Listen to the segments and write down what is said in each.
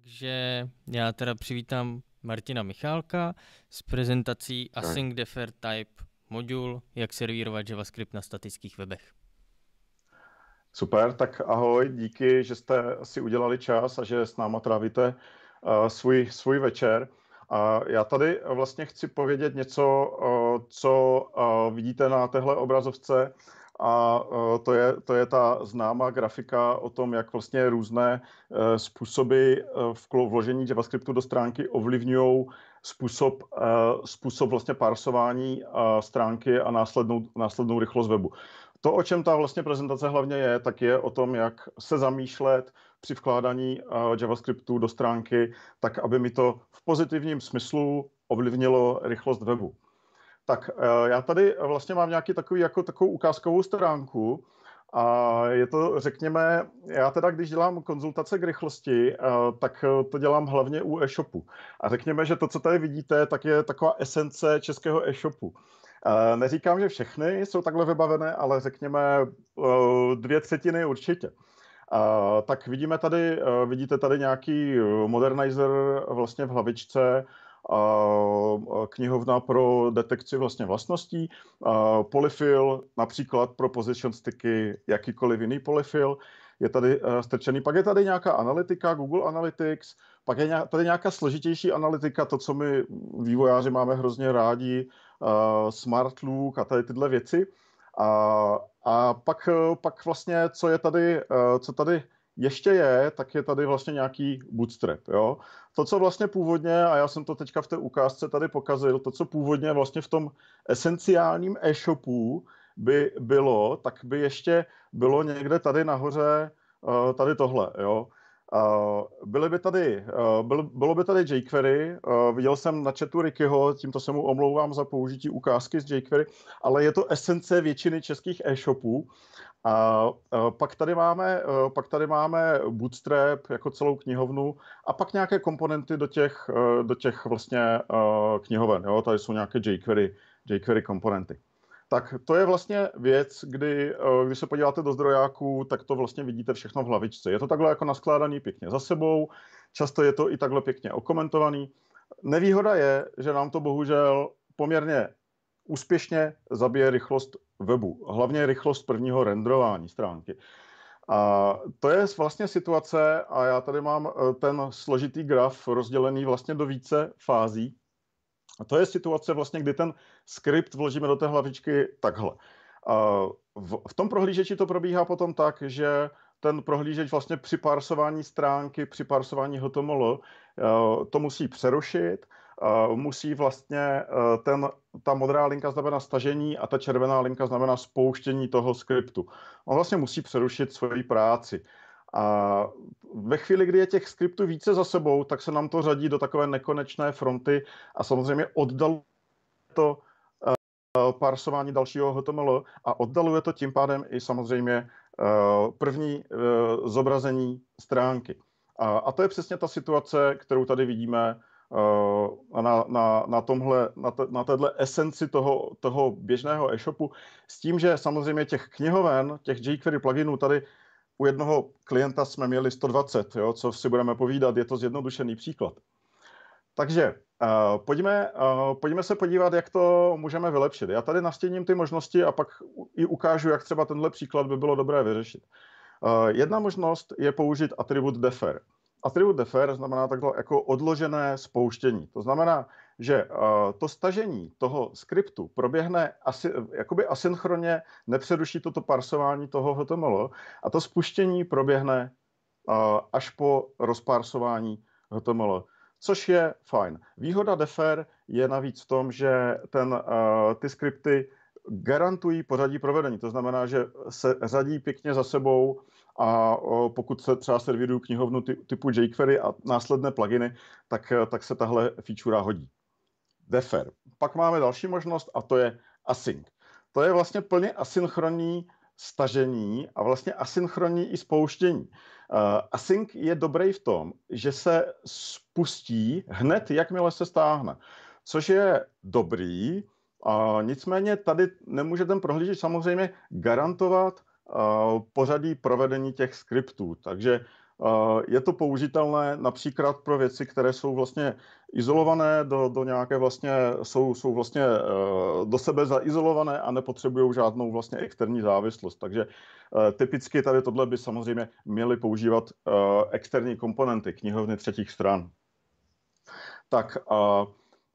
Takže já teda přivítám Martina Michálka s prezentací Async Defer Type modul, jak servírovat JavaScript na statických webech. Super, tak ahoj, díky, že jste si udělali čas a že s náma trávíte uh, svůj, svůj večer. A já tady vlastně chci povědět něco, uh, co uh, vidíte na téhle obrazovce. Uh, a e, to je, to je ta známá grafika o tom, jak vlastně různé e, způsoby e, vložení JavaScriptu do stránky ovlivňují způsob, způsob vlastně parsování stránky a následnou, následnou rychlost webu. To, o čem ta vlastně prezentace hlavně je, tak je o tom, jak se zamýšlet při vkládání JavaScriptu do stránky, tak aby mi to v pozitivním smyslu ovlivnilo rychlost webu. Tak eh, já tady vlastně mám nějaký takový, jako takovou ukázkovou stránku, a je to, řekněme, já teda, když dělám konzultace k rychlosti, eh, tak eh, to dělám hlavně u e-shopu. A řekněme, že to, co tady vidíte, tak je taková esence českého e-shopu. Neříkám, že všechny jsou takhle vybavené, ale řekněme dvě třetiny určitě. Tak vidíme tady, vidíte tady nějaký modernizer vlastně v hlavičce, knihovna pro detekci vlastně vlastností, polyfill, například pro position sticky, jakýkoliv jiný polyfill, je tady eh, strčený. Pak je tady nějaká analytika, Google Analytics, pak je tady nějaká složitější analytika, to, co my vývojáři máme hrozně rádi, eh, smart look a tady tyhle věci. A, a pak, eh, pak vlastně, co je tady, co tady ještě je, tak je tady vlastně nějaký bootstrap. Jo? To, co vlastně původně, a já jsem to teďka v té ukázce tady pokazil, to, co původně vlastně v tom esenciálním e-shopu by bylo, tak by ještě bylo někde tady nahoře eh, tady tohle. Jo? byly by tady, byl, bylo by tady jQuery, viděl jsem na chatu Rickyho, tímto se mu omlouvám za použití ukázky z jQuery, ale je to esence většiny českých e-shopů. A pak tady máme, pak tady máme Bootstrap jako celou knihovnu a pak nějaké komponenty do těch, do těch vlastně knihoven. Jo? Tady jsou nějaké jQuery, jQuery komponenty tak to je vlastně věc, kdy, eh, když se podíváte do zdrojáků, tak to vlastně vidíte všechno v hlavičce. Je to takhle jako naskládaný pěkně za sebou, často je to i takhle pěkně okomentovaný. Nevýhoda je, že nám to bohužel poměrně úspěšně zabije rychlost webu, hlavně rychlost prvního renderování stránky. A to je vlastně situace, a já tady mám eh, ten složitý graf rozdělený vlastně do více fází, a to je situace vlastně, kdy ten skript vložíme do té hlavičky takhle. V, v tom prohlížeči to probíhá potom tak, že ten prohlížeč vlastně při parsování stránky, při parsování HTML eh, to musí přerušit, eh, musí vlastně eh, ten, ta modrá linka znamená stažení a ta červená linka znamená spouštění toho skriptu. On vlastně musí přerušit svoji práci. A ve chvíli, kdy je těch skriptů více za sebou, tak se nám to řadí do takové nekonečné fronty a samozřejmě oddaluje to uh, eh, parsování dalšího HTML a oddaluje to tím pádem i samozřejmě uh, první uh, zobrazení stránky. A, a to je přesně ta situace, kterou tady vidíme na, na, na, tomhle, na, te, na téhle esenci toho, toho běžného e-shopu s tím, že samozřejmě těch knihoven, těch jQuery pluginů tady u jednoho klienta jsme měli 120, jo, co si budeme povídat, je to zjednodušený příklad. Takže uh, pojďme, uh, pojďme se podívat, jak to můžeme vylepšit. Já tady nastěním ty možnosti a pak i ukážu, jak třeba tenhle příklad by bylo dobré vyřešit. Uh, jedna možnost je použít atribut defer. Atribut defer znamená takhle jako odložené spouštění. To znamená, že eh, to stažení toho skriptu proběhne asi, jakoby asynchronně, nepřeruší toto parsování toho HTML a to spuštění proběhne eh, až po rozparsování HTML, což je fajn. Výhoda Defer je navíc v tom, že ten, eh, ty skripty garantují pořadí provedení. To znamená, že se řadí pěkně za sebou a pokud se třeba servírují knihovnu typu jQuery a následné pluginy, tak, tak se tahle feature hodí. Defer. Pak máme další možnost a to je async. To je vlastně plně asynchronní stažení a vlastně asynchronní i spouštění. Eh, async je dobrý v tom, že se spustí hned, jakmile se stáhne, což je dobrý, a nicméně tady nemůže ten prohlížeč samozřejmě garantovat eh, pořadí provedení těch skriptů, takže Eh, je to použitelné například pro věci, které jsou vlastně izolované do, do nějaké vlastně, jsou, jsou vlastně eh, do sebe zaizolované a nepotřebují žádnou vlastně externí závislost. Takže eh, typicky tady tohle by samozřejmě měli používat externí komponenty, knihovny třetích stran. Tak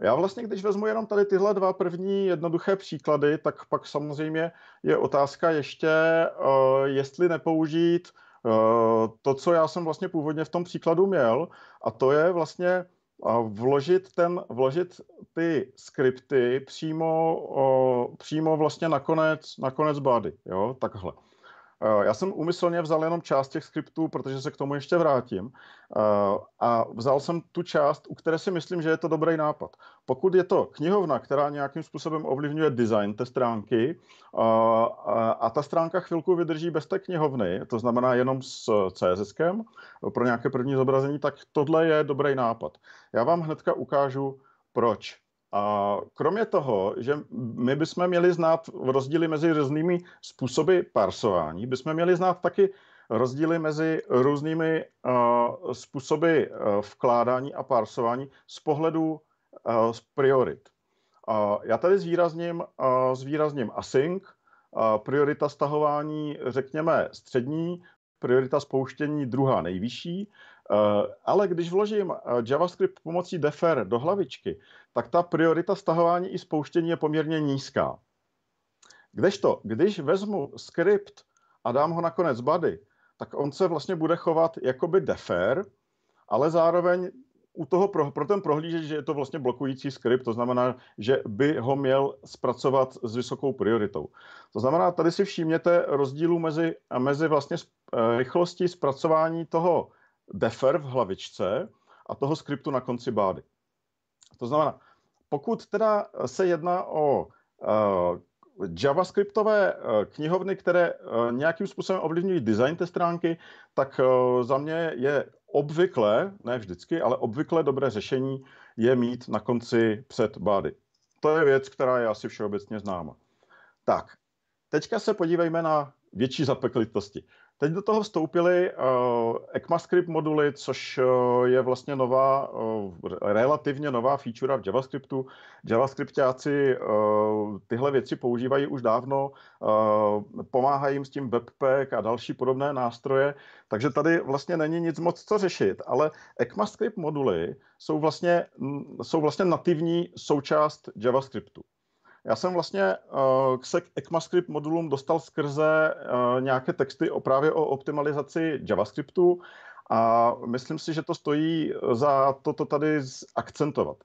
já vlastně, když vezmu jenom tady tyhle dva první jednoduché příklady, tak pak samozřejmě je otázka ještě, jestli nepoužít uh, Eh, to, co já jsem vlastně původně v tom příkladu měl, a to je vlastně vložit, ten, vložit ty skripty přímo, přímo vlastně na konec, na konec body, jo, takhle. Eh, já jsem úmyslně vzal jenom část těch skriptů, protože se k tomu ještě vrátím. Eh, a vzal jsem tu část, u které si myslím, že je to dobrý nápad. Pokud je to knihovna, která nějakým způsobem ovlivňuje design té stránky, eh, a ta stránka chvilku vydrží bez té knihovny, to znamená jenom s CSS pro nějaké první zobrazení, tak tohle je dobrý nápad. Já vám hnedka ukážu, proč. A kromě toho, že my bychom měli znát rozdíly mezi různými způsoby parsování, bychom měli znát taky rozdíly mezi různými uh, způsoby uh, vkládání a parsování z pohledu uh, z priorit. Uh, já tady zvýrazním, uh, zvýrazním async, uh, priorita stahování, řekněme, střední, priorita spouštění druhá nejvyšší Eh, ale když vložím eh, JavaScript pomocí defer do hlavičky, tak ta priorita stahování i spouštění je poměrně nízká. Kdežto, když vezmu skript a dám ho na konec body, tak on se vlastně bude chovat jakoby defer, ale zároveň u toho pro, pro ten prohlížeč, že je to vlastně blokující skript, to znamená, že by ho měl zpracovat s vysokou prioritou. To znamená, tady si všimněte rozdílu mezi, mezi vlastně eh, rychlostí zpracování toho defer v hlavičce a toho skriptu na konci bády. To znamená, pokud teda se jedná o uh, javascriptové uh, knihovny, které uh, nějakým způsobem ovlivňují design té stránky, tak uh, za mě je obvykle, ne vždycky, ale obvykle dobré řešení je mít na konci před bády. To je věc, která je asi všeobecně známa. Tak, teďka se podívejme na větší zapeklitosti. Teď do toho vstoupily uh, eh, ECMAScript moduly, což uh, je vlastně nová, uh, relativně nová feature v JavaScriptu. JavaScriptáci uh, tyhle věci používají už dávno, uh, pomáhají jim s tím webpack a další podobné nástroje, takže tady vlastně není nic moc co řešit, ale ECMAScript moduly jsou vlastně, mm, jsou vlastně nativní součást JavaScriptu. Já jsem vlastně uh, se k ECMAScript modulům dostal skrze uh, nějaké texty o právě o optimalizaci JavaScriptu a myslím si, že to stojí eh, za to, to tady akcentovat.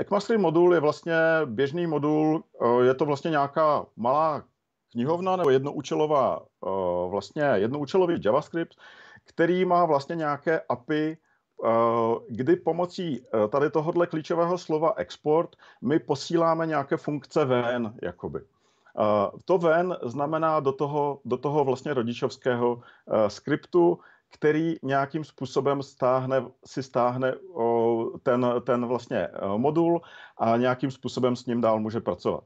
ECMAScript modul je vlastně běžný modul, uh, je to vlastně nějaká malá knihovna nebo jednoučelová, uh, vlastně jednoučelový JavaScript, který má vlastně nějaké API Eh, kdy pomocí eh, tady tohohle klíčového slova export my posíláme nějaké funkce ven, jakoby. Eh, to ven znamená do toho, do toho vlastně rodičovského skriptu, který nějakým způsobem stáhne, si stáhne ten, ten vlastně modul a nějakým způsobem s ním dál může pracovat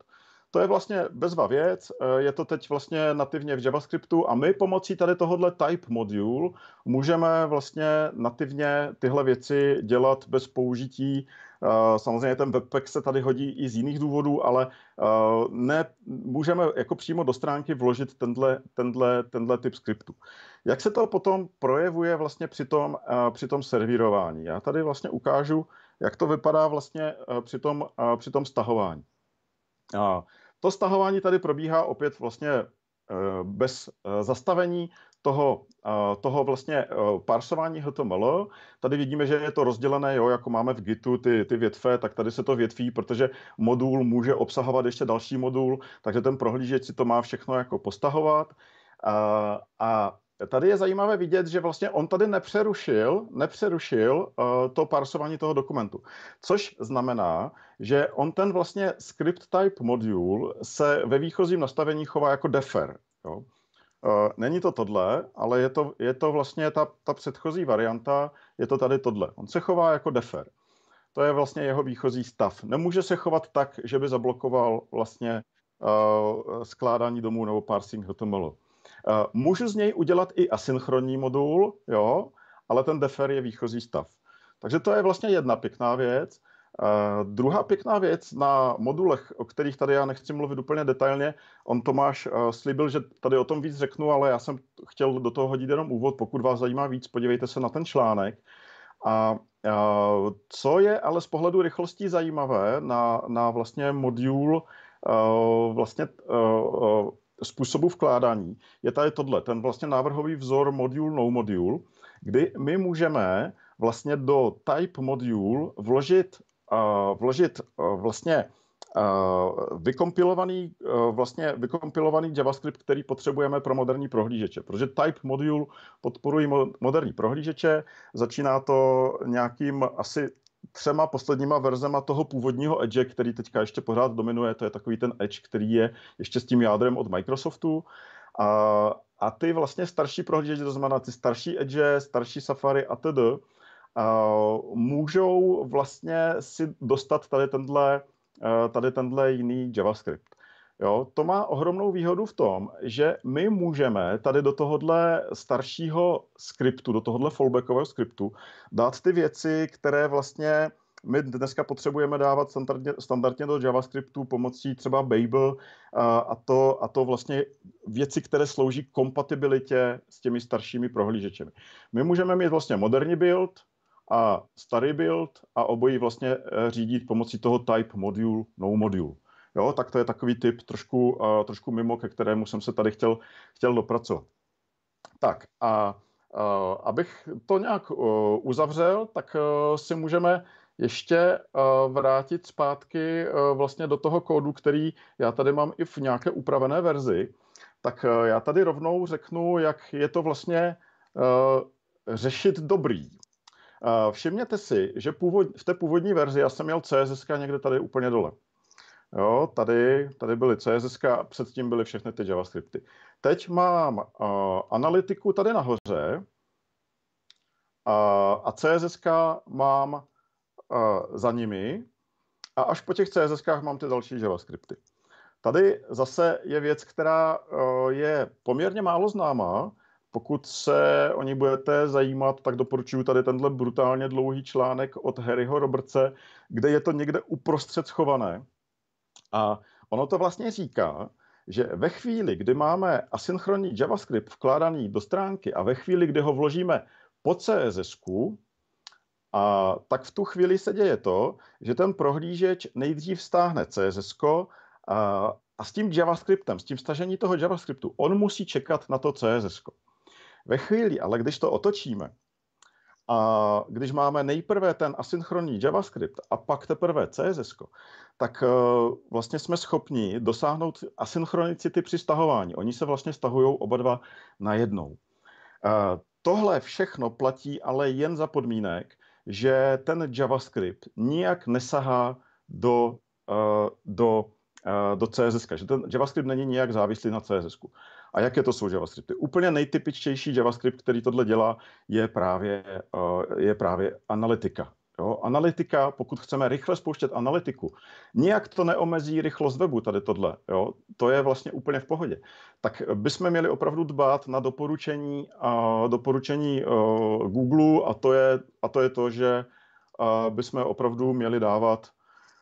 to je vlastně bezva věc, eh, je to teď vlastně nativně v JavaScriptu a my pomocí tady tohohle type module můžeme vlastně nativně tyhle věci dělat bez použití eh, Samozřejmě ten webpack se tady hodí i z jiných důvodů, ale eh, ne, můžeme jako přímo do stránky vložit tenhle, tenhle, tenhle typ skriptu. Jak se to potom projevuje vlastně při tom, při tom servírování? Já tady vlastně ukážu, jak to vypadá vlastně při tom, při tom stahování. To stahování tady probíhá opět vlastně eh, bez eh, zastavení toho, eh, toho vlastně parsování HTML. Tady vidíme, že je to rozdělené, jo, jako máme v Gitu ty, ty větve, tak tady se to větví, protože modul může obsahovat ještě další modul, takže ten prohlížeč si to má všechno jako postahovat. A, a tady je zajímavé vidět, že vlastně on tady nepřerušil, nepřerušil uh, to parsování toho dokumentu. Což znamená, že on ten vlastně script type modul se ve výchozím nastavení chová jako defer. Jo? Uh, není to tohle, ale je to, je to vlastně ta, ta předchozí varianta, je to tady tohle. On se chová jako defer. To je vlastně jeho výchozí stav. Nemůže se chovat tak, že by zablokoval vlastně uh, skládání domů nebo parsing HTML. Eh, můžu z něj udělat i asynchronní modul, jo, ale ten defer je výchozí stav. Takže to je vlastně jedna pěkná věc. Uh, druhá pěkná věc na modulech, o kterých tady já nechci mluvit úplně detailně, on Tomáš uh, slíbil, že tady o tom víc řeknu, ale já jsem chtěl do toho hodit jenom úvod. Pokud vás zajímá víc, podívejte se na ten článek. A uh, co je ale z pohledu rychlostí zajímavé na, na vlastně modul, uh, vlastně uh, způsobu vkládání je tady tohle, ten vlastně návrhový vzor module, no module, kdy my můžeme vlastně do type module vložit, uh, vložit uh, vlastně Uh, vykompilovaný, uh, vlastně vykompilovaný JavaScript, který potřebujeme pro moderní prohlížeče, protože type module podporují mo- moderní prohlížeče, začíná to nějakým asi třema posledníma verzema toho původního Edge, který teďka ještě pořád dominuje, to je takový ten Edge, který je ještě s tím jádrem od Microsoftu. A, a ty vlastně starší prohlížeče, to znamená ty starší Edge, starší Safari a td., a můžou vlastně si dostat tady tenhle, tady tenhle jiný JavaScript. Jo, to má ohromnou výhodu v tom, že my můžeme tady do tohohle staršího skriptu, do tohohle fallbackového skriptu dát ty věci, které vlastně my dneska potřebujeme dávat standardně, standardně do JavaScriptu pomocí třeba Babel a, a, to, a to vlastně věci, které slouží kompatibilitě s těmi staršími prohlížečemi. My můžeme mít vlastně moderní build a starý build a obojí vlastně eh, řídit pomocí toho type module, no module. Jo, tak to je takový typ trošku, uh, trošku mimo, ke kterému jsem se tady chtěl, chtěl dopracovat. Tak a uh, abych to nějak uh, uzavřel, tak uh, si můžeme ještě uh, vrátit zpátky uh, vlastně do toho kódu, který já tady mám i v nějaké upravené verzi. Tak uh, já tady rovnou řeknu, jak je to vlastně řešit dobrý. Všimněte si, že původ, v té původní verzi, já jsem měl CSS někde tady úplně dole, Jo, tady, tady byly CSS, předtím byly všechny ty JavaScripty. Teď mám uh, analytiku tady nahoře uh, a CSS mám uh, za nimi a až po těch CSS mám ty další JavaScripty. Tady zase je věc, která uh, je poměrně málo známá. Pokud se o ní budete zajímat, tak doporučuji tady tenhle brutálně dlouhý článek od Harryho Robertse, kde je to někde uprostřed schované a ono to vlastně říká, že ve chvíli, kdy máme asynchronní JavaScript vkládaný do stránky a ve chvíli, kdy ho vložíme po CSS, a tak v tu chvíli se děje to, že ten prohlížeč nejdřív stáhne CSS a, a s tím JavaScriptem, s tím stažení toho JavaScriptu, on musí čekat na to CSS. Ve chvíli, ale když to otočíme, a když máme nejprve ten asynchronní JavaScript a pak teprve CSS, tak eh, vlastně jsme schopni dosáhnout asynchronicity při stahování. Oni se vlastně stahují oba dva najednou. Eh, tohle všechno platí ale jen za podmínek, že ten JavaScript nijak nesahá do, eh, do, do CSS, že ten JavaScript není nijak závislý na CSS. A jaké to jsou JavaScripty? Úplně nejtypičtější JavaScript, který tohle dělá, je právě, eh, je právě analytika. Jo? Analytika, pokud chceme rychle spouštět analytiku, nijak to neomezí rychlost webu tady tohle. Jo? To je vlastně úplně v pohodě. Tak bychom měli opravdu dbát na doporučení, a doporučení uh, Google a to je, a to, je to, že uh, bychom opravdu měli dávat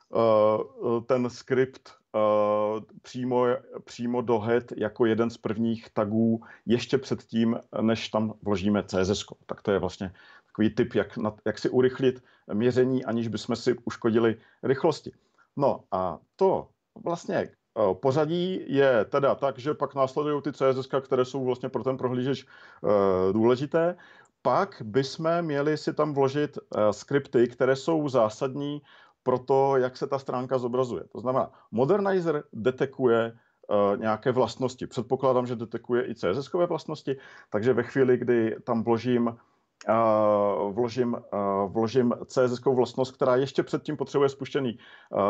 uh, ten skript Eh, přímo, přímo do head jako jeden z prvních tagů ještě před tím, než tam vložíme CSS. Tak to je vlastně takový tip, jak, jak si urychlit měření, aniž bychom si uškodili rychlosti. No a to vlastně eh, pořadí je teda tak, že pak následují ty CSS, které jsou vlastně pro ten prohlížeč eh, důležité. Pak bychom měli si tam vložit skripty, které jsou zásadní pro to, jak se ta stránka zobrazuje. To znamená, Modernizer detekuje eh, nějaké vlastnosti. Předpokládám, že detekuje i css vlastnosti, takže ve chvíli, kdy tam vložím eh, vložím, eh, vložím css vlastnost, která ještě předtím potřebuje spuštěný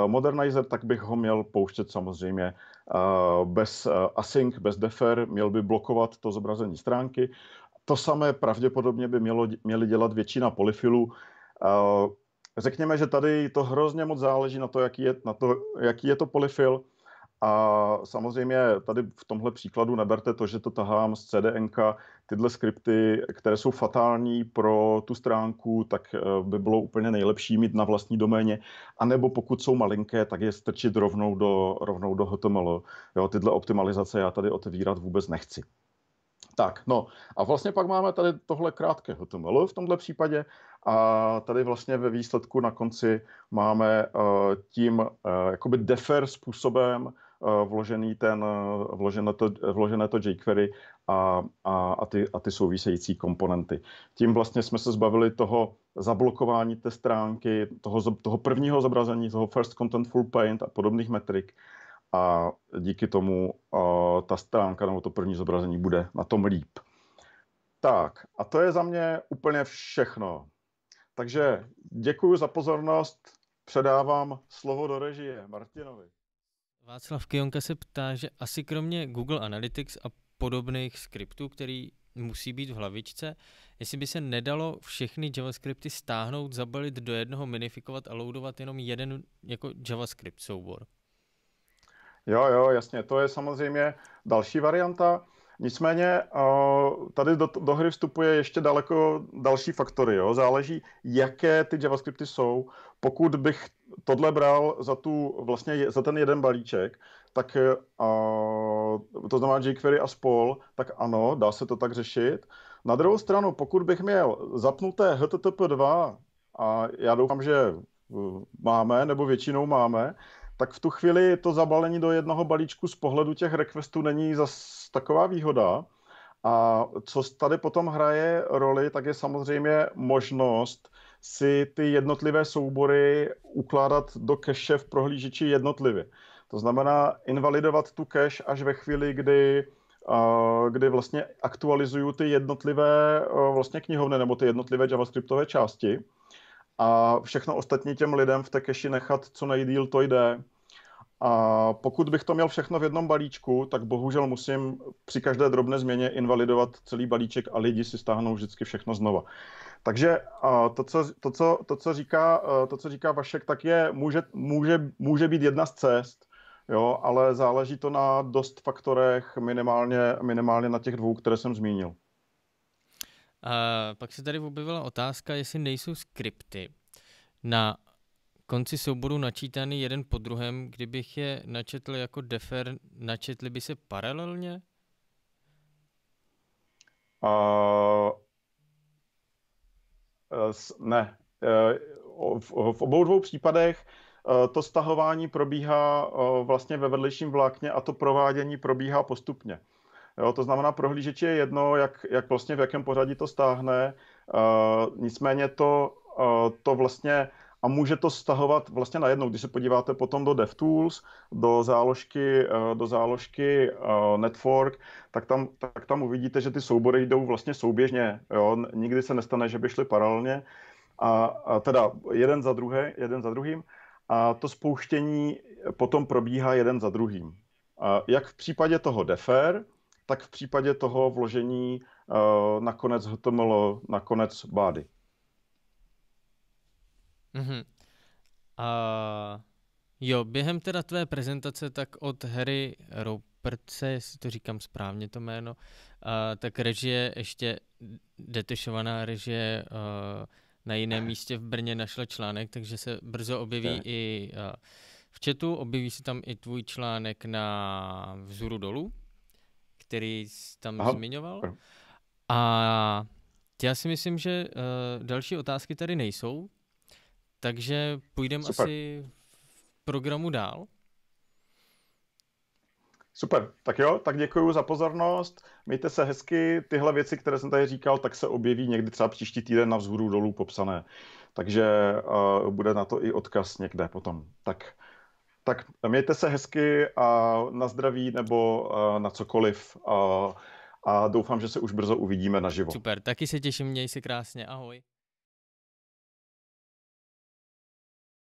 modernizer, tak bych ho měl pouštět samozřejmě bez async, bez defer, měl by blokovat to zobrazení stránky. To samé pravděpodobně by mělo, měli dělat většina polyfilů řekněme, že tady to hrozně moc záleží na to, jaký je, na to, jaký je to polyfil. A samozřejmě tady v tomhle příkladu neberte to, že to tahám z CDN, Tyhle skripty, které jsou fatální pro tu stránku, tak eh, by bylo úplně nejlepší mít na vlastní doméně. A nebo pokud jsou malinké, tak je strčit rovnou do, rovnou do HTML. Jo, tyhle optimalizace já tady otevírat vůbec nechci. Tak, no a vlastně pak máme tady tohle krátké HTML v tomhle případě a tady vlastně ve výsledku na konci máme eh, tím eh, jakoby defer způsobem eh, vložený ten, vložené to, vložené to jQuery a, a, a, ty, a ty související komponenty. Tím vlastně jsme se zbavili toho zablokování té stránky, toho, toho prvního zobrazení, toho first content full paint a podobných metrik a díky tomu a, ta stránka nebo to první zobrazení bude na tom líp. Tak, a to je za mě úplně všechno. Takže děkuji za pozornost, předávám slovo do režie Martinovi. Václav Kionka se ptá, že asi kromě Google Analytics a podobných skriptů, který musí být v hlavičce, jestli by se nedalo všechny JavaScripty stáhnout, zabalit do jednoho, minifikovat a loadovat jenom jeden jako JavaScript soubor. Jo, jo, jasně, to je samozřejmě další varianta. Nicméně tady do, do hry vstupuje ještě daleko další faktory. Jo? Záleží, jaké ty JavaScripty jsou. Pokud bych tohle bral za, tu, vlastně, za ten jeden balíček, tak e, a, to znamená jQuery a spol, tak ano, dá se to tak řešit. Na druhou stranu, pokud bych měl zapnuté HTTP 2, a já doufám, že máme, nebo většinou máme, tak v tu chvíli to zabalení do jednoho balíčku z pohledu těch requestů není zas taková výhoda. A co tady potom hraje roli, tak je samozřejmě možnost si ty jednotlivé soubory ukládat do cache v prohlížeči jednotlivě. To znamená invalidovat tu cache až ve chvíli, kdy kdy vlastně aktualizuju ty jednotlivé vlastně knihovny nebo ty jednotlivé javascriptové části a všechno ostatní těm lidem v té keši nechat co nejdíl to jde. A pokud bych to měl všechno v jednom balíčku, tak bohužel musím při každé drobné změně invalidovat celý balíček a lidi si stáhnou vždycky všechno znova. Takže to co, to, co, to, co říká, e, to, co říká Vašek, tak je, může, může, může být jedna z cest, jo, ale záleží to na dost faktorech, minimálně, minimálně na těch dvou, které jsem zmínil pak se tady objevila otázka, jestli nejsou skripty na konci souboru načítaný jeden po druhém, kdybych je načetl jako defer, načetli by se paralelně? Uh, ne. E, v obou dvou případech e, to stahování probíhá vlastně ve vedlejším vlákně a to provádění probíhá postupně. Jo, to znamená, prohlížeč je jedno, jak, jak vlastně v jakém pořadí to stáhne, uh, nicméně to, uh, to vlastně a může to stahovat vlastně najednou, když se podíváte potom do DevTools, do záložky, eh, do záložky Network, tak tam, tak tam uvidíte, že ty soubory jdou vlastně souběžně, jo? nikdy se nestane, že by šly paralelně, a, a teda jeden za, druhé, jeden za druhým, a to spouštění potom probíhá jeden za druhým. A jak v případě toho defer, tak v případě toho vložení uh, nakonec HTML, nakonec bády. Mm-hmm. A jo, během teda tvé prezentace, tak od Harry Roperce, jestli to říkám správně to jméno, uh, tak režie ještě detešovaná režie uh, na jiném místě v Brně našla článek, takže se brzo objeví ne. i uh, v chatu, objeví se tam i tvůj článek na vzhůru dolů, který jsi tam Aha. zmiňoval. A já si myslím, že uh, další otázky tady nejsou, takže půjdeme asi v programu dál. Super, tak jo, tak děkuji za pozornost. Mějte se hezky, tyhle věci, které jsem tady říkal, tak se objeví někdy třeba příští týden na vzhůru dolů popsané. Takže uh, bude na to i odkaz někde potom. Tak tak mějte se hezky a na zdraví nebo eh, na cokoliv a, a doufám, že se už brzo uvidíme naživo. Super, taky se těším, měj se krásně, ahoj.